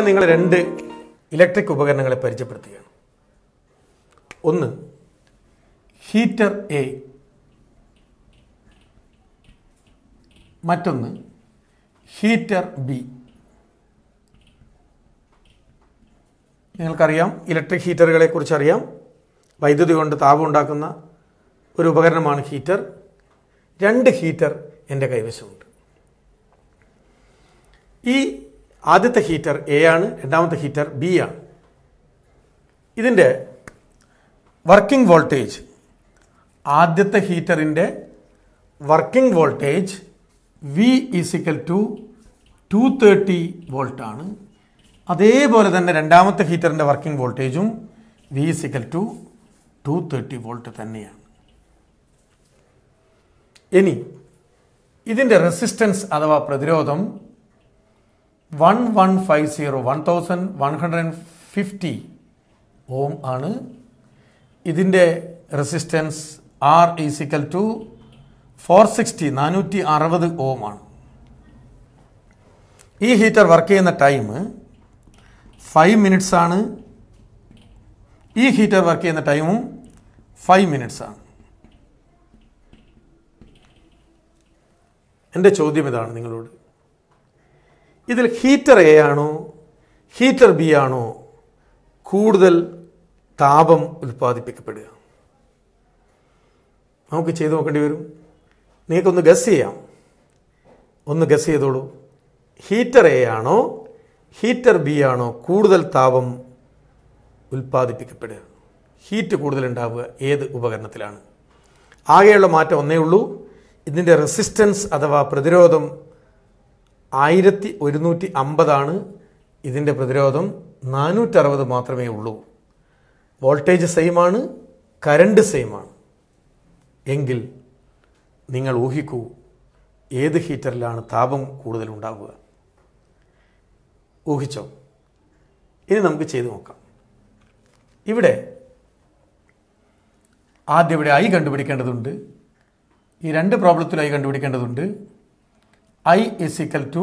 ഞാൻ നിങ്ങൾ രണ്ട് ഇലക്ട്രിക് ഉപകരണങ്ങളെ പരിചയപ്പെടുത്തുകയാണ് ഒന്ന് ഹീറ്റർ എ മറ്റൊന്ന് ഹീറ്റർ ബി നിങ്ങൾക്കറിയാം ഇലക്ട്രിക് ഹീറ്ററുകളെ കുറിച്ചറിയാം വൈദ്യുതി കൊണ്ട് താപമുണ്ടാക്കുന്ന ഒരു ഉപകരണമാണ് ഹീറ്റർ രണ്ട് ഹീറ്റർ എൻ്റെ കൈവശമുണ്ട് ഈ ആദ്യത്തെ ഹീറ്റർ എ ആണ് രണ്ടാമത്തെ ഹീറ്റർ ബി ആണ് ഇതിൻ്റെ വർക്കിംഗ് വോൾട്ടേജ് ആദ്യത്തെ ഹീറ്ററിൻ്റെ working voltage V is equal to two thirty വോൾട്ടാണ് അതേപോലെ തന്നെ രണ്ടാമത്തെ ഹീറ്ററിൻ്റെ വർക്കിംഗ് വോൾട്ടേജും V is equal to two thirty volt തന്നെയാണ് ഇനി ഇതിൻ്റെ റെസിസ്റ്റൻസ് അഥവാ പ്രതിരോധം one one five zero one thousand one hundred and fifty ohm ആണ് ഇതിൻ്റെ resistance R is equal to four sixty നാനൂറ്റി അറുപത് ഓം ആണ് ഈ ഹീറ്റർ വർക്ക് ചെയ്യുന്ന ടൈം ഫൈവ് മിനിറ്റ്സ് ആണ് ഈ ഹീറ്റർ വർക്ക് ചെയ്യുന്ന ടൈമും ഫൈവ് മിനിറ്റ്സ് ആണ് എൻ്റെ ചോദ്യം ഇതാണ് നിങ്ങളോട് ഇതിൽ ഹീറ്റർ എ ആണോ ഹീറ്റർ ബി ആണോ കൂടുതൽ താപം ഉൽപ്പാദിപ്പിക്കപ്പെടുക നമുക്ക് ചെയ്തു നോക്കേണ്ടി വരും നിങ്ങൾക്കൊന്ന് ഗസ് ചെയ്യാം ഒന്ന് ഗസ് ചെയ്തോളൂ ഹീറ്റർ എ ആണോ ഹീറ്റർ ബി ആണോ കൂടുതൽ താപം ഉൽപ്പാദിപ്പിക്കപ്പെടുക ഹീറ്റ് കൂടുതൽ ഉണ്ടാവുക ഏത് ഉപകരണത്തിലാണ് ആകെയുള്ള മാറ്റം ഒന്നേ ഉള്ളൂ ഇതിൻ്റെ റെസിസ്റ്റൻസ് അഥവാ പ്രതിരോധം ആയിരത്തി ഒരുന്നൂറ്റി അമ്പതാണ് ഇതിൻ്റെ പ്രതിരോധം നാനൂറ്ററുപത് മാത്രമേ ഉള്ളൂ വോൾട്ടേജ് സെയിമാണ് കരണ്ട് സെയിമാണ് എങ്കിൽ നിങ്ങൾ ഊഹിക്കൂ ഏത് ഹീറ്ററിലാണ് താപം കൂടുതലുണ്ടാവുക ഊഹിച്ചോ ഇനി നമുക്ക് ചെയ്തു നോക്കാം ഇവിടെ ആദ്യം ഇവിടെ ഐ കണ്ടുപിടിക്കേണ്ടതുണ്ട് ഈ രണ്ട് പ്രോബ്ലത്തിലും ഐ കണ്ടുപിടിക്കേണ്ടതുണ്ട് I is equal to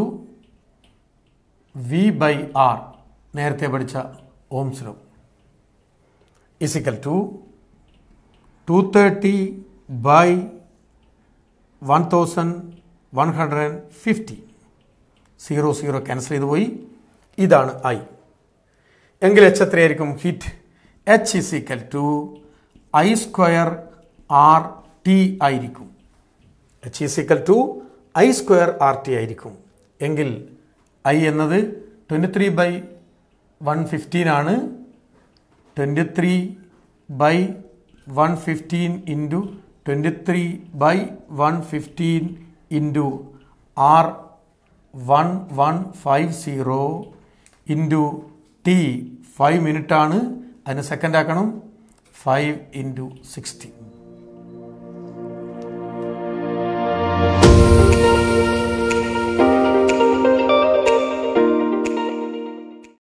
V by R നേരത്തെ പഠിച്ച ohm's law is equal to two thirty by one thousand one hundred and fifty zero zero cancel ചെയ്തു പോയി ഇതാണ് ഐ എങ്കിൽ എച്ച് എത്രയായിരിക്കും heat H is equal to I square R T ആയിരിക്കും H is equal to I square R T ആയിരിക്കും എങ്കിൽ I എന്നത് twenty three by one fifteen ആണ് twenty three by one fifteen into twenty three by one fifteen into R one one five zero into T five minute ആണ് അതിന് second ആക്കണം five into sixty